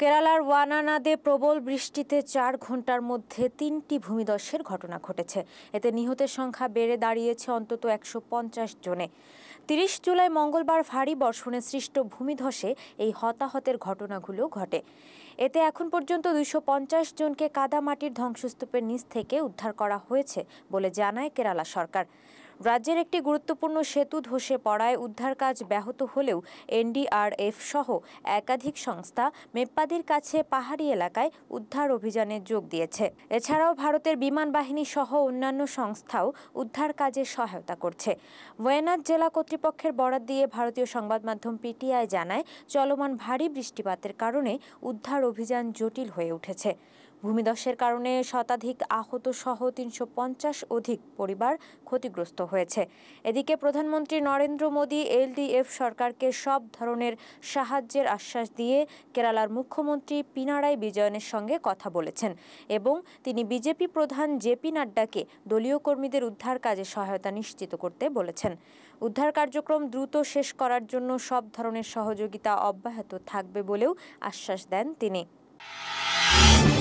কেরালার ওয়ানানাদে প্রবল বৃষ্টিতে চার ঘন্টার মধ্যে তিনটি ভূমিধসের ঘটনা ঘটেছে এতে নিহতের সংখ্যা বেড়ে দাঁড়িয়েছে অন্তত একশো পঞ্চাশ জনে তিরিশ জুলাই মঙ্গলবার ভারী বর্ষণে সৃষ্ট ভূমিধসে এই হতাহতের ঘটনাগুলো ঘটে এতে এখন পর্যন্ত দুইশো পঞ্চাশ জনকে কাদামাটির ধ্বংসস্তূপের নিচ থেকে উদ্ধার করা হয়েছে বলে জানায় কেরালা সরকার রাজ্যের একটি গুরুত্বপূর্ণ সেতু ধসে পড়ায় উদ্ধার কাজ ব্যাহত হলেও এনডিআরএফ সহ একাধিক সংস্থা মেপ্পাদির কাছে পাহাড়ি এলাকায় উদ্ধার অভিযানে যোগ দিয়েছে এছাড়াও ভারতের বিমান বাহিনী সহ অন্যান্য সংস্থাও উদ্ধার কাজে সহায়তা করছে ওয়েনাথ জেলা কর্তৃপক্ষের বরাত দিয়ে ভারতীয় সংবাদ মাধ্যম পিটিআই জানায় চলমান ভারী বৃষ্টিপাতের কারণে উদ্ধার অভিযান জটিল হয়ে উঠেছে ভূমিধসের কারণে শতাধিক আহত সহ তিনশো অধিক পরিবার ক্ষতিগ্রস্ত হয়েছে এদিকে প্রধানমন্ত্রী নরেন্দ্র মোদী এলডিএফ সরকারকে সব ধরনের সাহায্যের আশ্বাস দিয়ে কেরালার মুখ্যমন্ত্রী পিনারাই বিজয়নের সঙ্গে কথা বলেছেন এবং তিনি বিজেপি প্রধান জেপি নাড্ডাকে দলীয় কর্মীদের উদ্ধার কাজে সহায়তা নিশ্চিত করতে বলেছেন উদ্ধার কার্যক্রম দ্রুত শেষ করার জন্য সব ধরনের সহযোগিতা অব্যাহত থাকবে বলেও আশ্বাস দেন তিনি